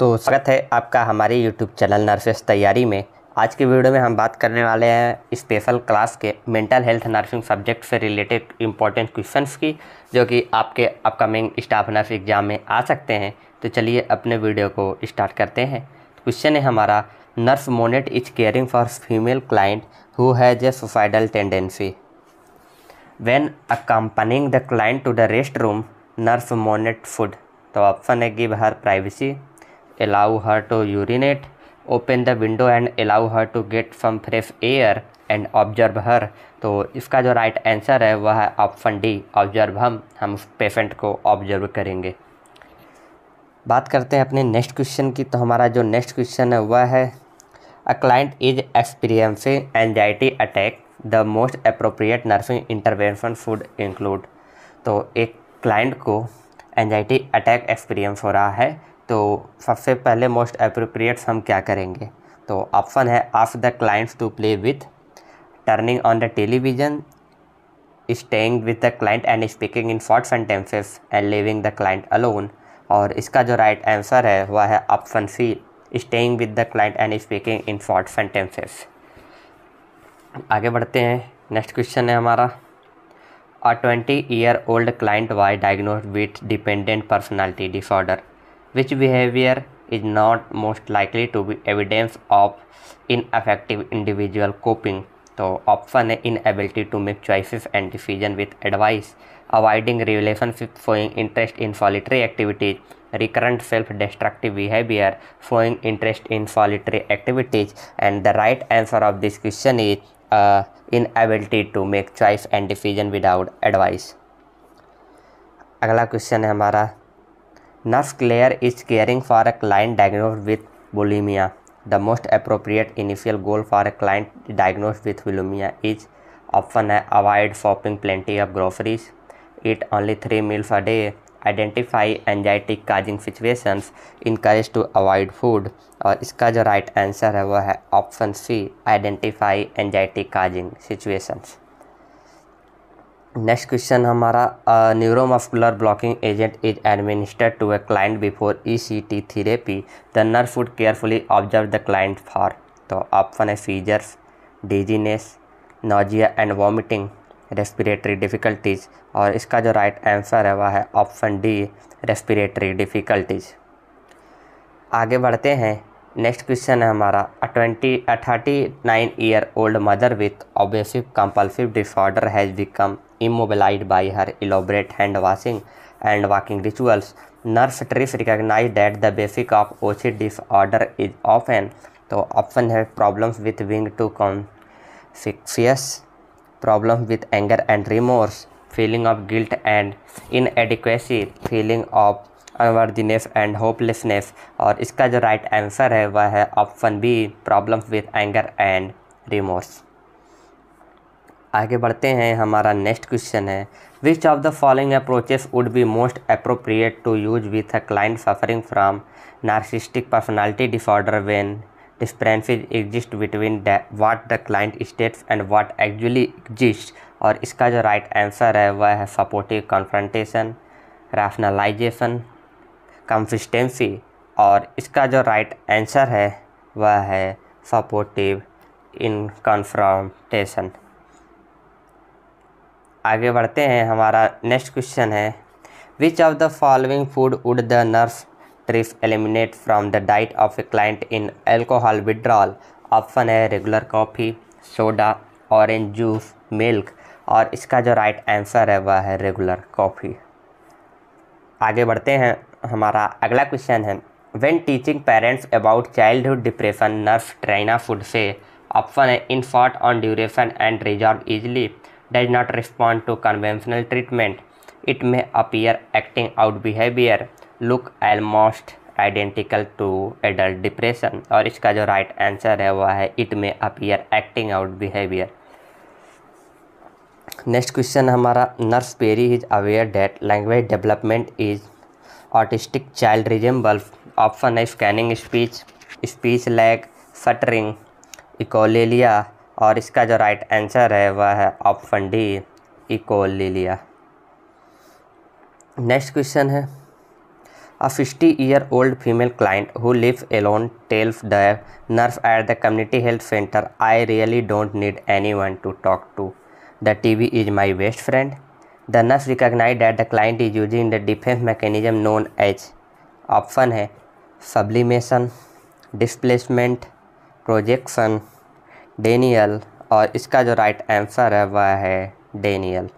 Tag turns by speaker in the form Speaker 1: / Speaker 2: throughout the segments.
Speaker 1: तो स्वागत है आपका हमारे यूट्यूब चैनल नर्सेस तैयारी में आज के वीडियो में हम बात करने वाले हैं स्पेशल क्लास के मेंटल हेल्थ नर्सिंग सब्जेक्ट से रिलेटेड इंपॉर्टेंट क्वेश्चंस की जो कि आपके अपकमिंग स्टाफ नर्स एग्ज़ाम में आ सकते हैं तो चलिए अपने वीडियो को स्टार्ट करते हैं क्वेश्चन है हमारा nurse Monet is caring for female client who has a suicidal tendency when accompanying the client to the rest room nurse Monet should तो ऑप्शन है give her privacy allow her to urinate, open the window and allow her to get some fresh air and observe her तो इसका जो right right answer है वह है option D observe हम हम उस पेशेंट को ऑब्जर्व करेंगे बात करते हैं अपने नेक्स्ट क्वेश्चन की तो हमारा जो नेक्स्ट क्वेश्चन है वह है a client is experiencing anxiety attack the most appropriate nursing intervention should include तो एक क्लाइंट को एनजाइटी अटैक एक्सपीरियंस हो रहा है तो सबसे पहले मोस्ट अप्रोप्रिएट्स हम क्या करेंगे तो ऑप्शन है of the clients to play with turning on the television staying with the client and speaking in short sentences and leaving the client alone और इसका जो राइट right आंसर है वह है option C staying with the client and speaking in short sentences आगे बढ़ते हैं next question है हमारा a twenty year old client why diagnose with dependent personality disorder which behavior is not most likely to be evidence of ineffective individual coping So option है inability to make choices and decision with advice, avoiding relationships, showing interest in solitary activities, recurrent self-destructive behavior showing interest in solitary activities and the right answer of this question is uh, inability to make choice and decision without advice अगला question है हमारा nurse Claire is caring for a client diagnose with bulimia the most appropriate initial goal for a client diagnose with bulimia is often avoid shopping plenty of groceries eat only three meals a day identify anxiety causing situations encourage to avoid food और इसका जो right right answer है वह है option C identify anxiety causing situations next question हमारा neuromuscular blocking agent is administered to a client before E C T therapy the nurse would carefully observe the client for तो option है seizures dizziness nausea and vomiting respiratory difficulties और इसका जो right answer है वह है option D respiratory difficulties आगे बढ़ते हैं नेक्स्ट क्वेश्चन है हमारा twenty thirty nine year old mother with obsessive compulsive disorder has become immobilized by her elaborate hand washing and walking rituals nurse Trish recognize that the basic of OC disorder is of often तो option है problems with being too conscientious problem with anger and remorse feeling of guilt and inadequacy feeling of unworthiness and hopelessness और इसका जो right right answer है वह है option B problem with anger and remorse आगे बढ़ते हैं हमारा नेक्स्ट क्वेश्चन है which of the following approaches would be most appropriate to use with a client suffering from narcissistic personality disorder when discrepancies exist between what the client states and what actually exist और इसका जो right right answer है वह है supportive confrontation rationalisation consistency और इसका जो right answer है वह है सपोर्टिव इन कन्फ्रॉन्टेशन आगे बढ़ते हैं हमारा नेक्स्ट क्वेश्चन है which of the following food would the nurse Trip eliminate from the diet of a client in alcohol withdrawal option है regular coffee soda orange juice milk और इसका जो राइट आंसर है वह है रेगुलर कॉफ़ी आगे बढ़ते हैं हमारा अगला क्वेश्चन है when teaching parents about childhood depression nurse Trina should से ऑप्शन है in fought on duration and resolve easily does not respond to conventional treatment it may appear acting out behavior look almost identical to adult depression और इसका जो right right answer है वह है it may appear acting out behavior next question हमारा nurse Perry is aware that language development is autistic child resemble option है scanning speech speech lag stuttering echolalia और इसका जो राइट आंसर है वह है option D echolalia next question है a fifty year old female client who live alone tells the nurse at the community health center I really don't need any one to talk to The TV is my best friend. The nurse recognized that the client is using the defense mechanism known as option है sublimation displacement projection denial और इसका जो right answer है वह है Daniel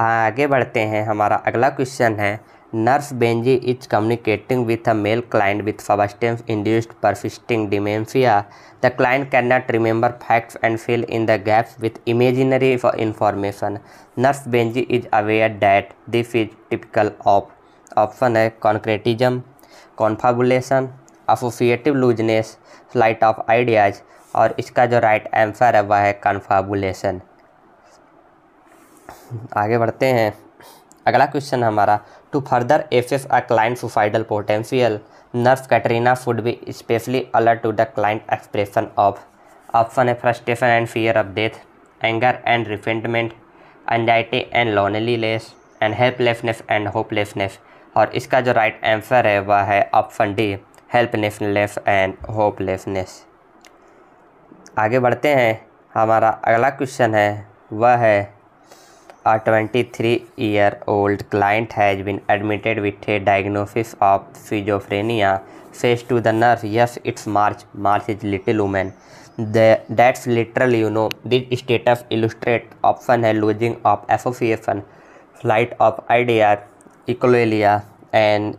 Speaker 1: आगे बढ़ते हैं हमारा अगला क्वेश्चन है Nurse Benji is communicating with a male client with substance-induced persisting dementia. The client cannot remember facts and fill in the gaps with imaginary information. Nurse Benji is aware that this is typical of option है concretism, confabulation, associative looseness, flight of ideas और इसका जो right right answer है वह है कन्फाबुलेशन आगे बढ़ते हैं अगला क्वेश्चन हमारा to further assess a client suicidal potential nurse Katrina should be especially alert to the client expression of option है frustration and fear of death anger and resentment anxiety and loneliness and helplessness and hopelessness और इसका जो right answer है वह है option D helplessness and hopelessness आगे बढ़ते हैं हमारा अगला क्वेश्चन है वह है A 23 year old client has been admitted with a diagnosis of schizophrenia, says to the nurse, Yes, it's March. March is little woman. The, that's literal, you know. This status illustrates often a losing of association, flight of idea, ecolalia, and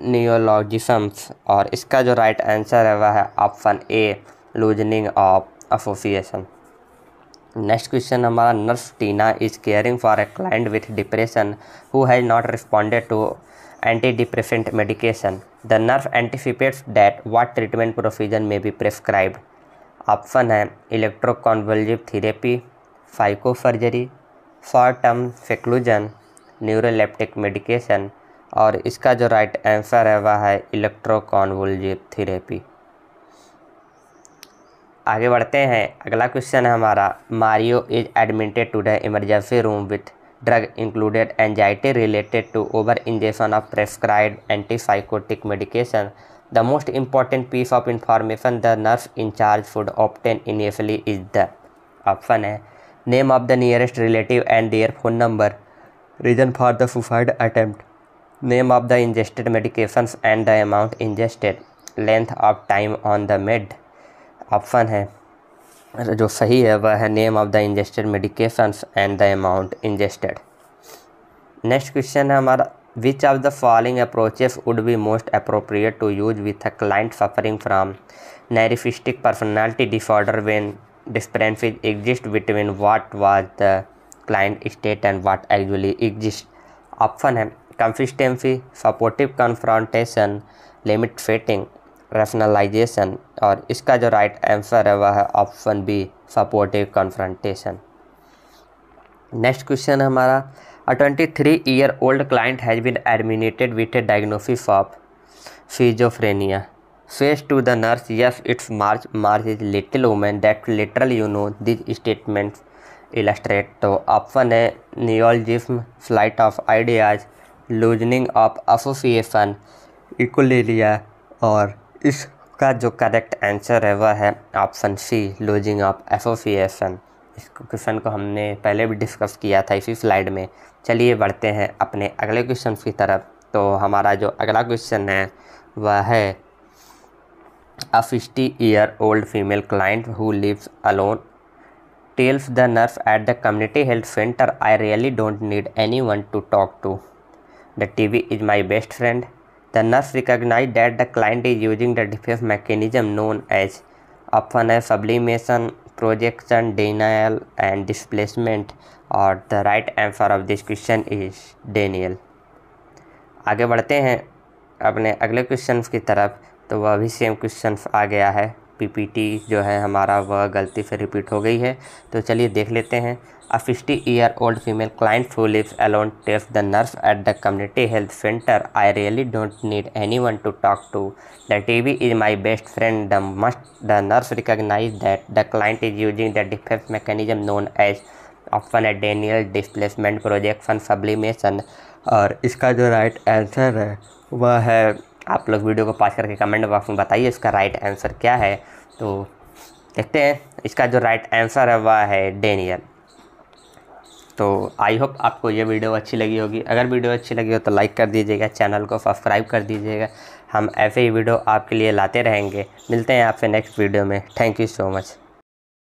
Speaker 1: नियोलॉजिसम्स और इसका जो right answer है वह है option A loosening of association next question हमारा nurse Tina is caring for a client with depression who has not responded to antidepressant medication the nurse anticipates that what treatment procedure may be prescribe option है electroconvulsive therapy फाइको surgery short term seclusion neuroleptic medication और इसका जो right answer है वह है electroconvulsive therapy आगे बढ़ते हैं अगला क्वेश्चन है हमारा Mario is admitted to the emergency room with drug included anxiety related to over injection of prescribe antipsychotic medication the most important piece of information the nurse in charge should obtain initially is the option है name of the nearest relative and their phone number reason for the suicide attempt name of the ingested medications and the amount ingested length of time on the med option है अच्छा, जो सही है वह है name of the ingested medications and the amount ingested next question है हमारा which of the following approaches would be most appropriate to use with a client suffering from narcissistic personality disorder when discrepancies exist between what was the client state and what actually exist option है consistency supportive confrontation limit setting rationalization और इसका जो right answer है वह है option B supportive confrontation next question हमारा a twenty three year old client has been admitted with a diagnosis of schizophrenia says to the nurse yes it's March March is little woman that literal you know this statement illustrate तो option है neologism flight of ideas loosening of association echolalia और इसका जो correct answer है वह है option C loosening of association इस question को हमने पहले भी डिस्कस किया था इसी स्लाइड में चलिए बढ़ते हैं अपने अगले क्वेश्चन की तरफ तो हमारा जो अगला क्वेश्चन है वह है a fifty year old female client who lives alone tells the nurse at the community health center I really don't need any one to talk to the T V is my best friend The nurse recognized that the client is using the defense mechanism known as often as sublimation, projection, denial, and displacement. और the right answer of this question is denial. आगे बढ़ते हैं अपने अगले question की तरफ तो वह भी सेम क्वेश्चन आ गया है पीपीटी जो है हमारा वह गलती से रिपीट हो गई है तो चलिए देख लेते हैं a fifty year old female client who live alone टेस्ट the nurse at the community health center I really don't need any one to talk to the T V is my best friend the must the nurse recognize that the client is using the defense mechanism known as option A denial displacement projection sublimation और इसका जो right answer है वह है आप लोग video को पास करके कमेंट बॉक्स में बताइए इसका राइट आंसर क्या है तो देखते हैं इसका जो राइट आंसर है वह है डेनियल तो आई होप आपको ये वीडियो अच्छी लगी होगी अगर वीडियो अच्छी लगी हो तो लाइक कर दीजिएगा चैनल को सब्सक्राइब कर दीजिएगा हम ऐसे ही वीडियो आपके लिए लाते रहेंगे मिलते हैं आपसे नेक्स्ट वीडियो में थैंक यू सो मच